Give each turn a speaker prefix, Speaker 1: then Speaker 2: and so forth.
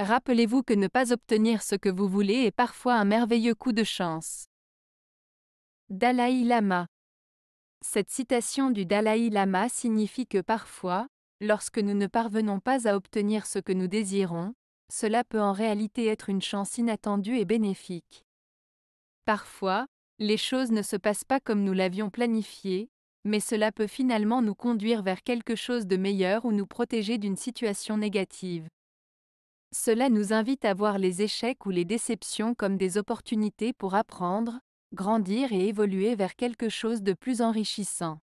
Speaker 1: Rappelez-vous que ne pas obtenir ce que vous voulez est parfois un merveilleux coup de chance. Dalai Lama Cette citation du Dalai Lama signifie que parfois, lorsque nous ne parvenons pas à obtenir ce que nous désirons, cela peut en réalité être une chance inattendue et bénéfique. Parfois, les choses ne se passent pas comme nous l'avions planifié, mais cela peut finalement nous conduire vers quelque chose de meilleur ou nous protéger d'une situation négative. Cela nous invite à voir les échecs ou les déceptions comme des opportunités pour apprendre, grandir et évoluer vers quelque chose de plus enrichissant.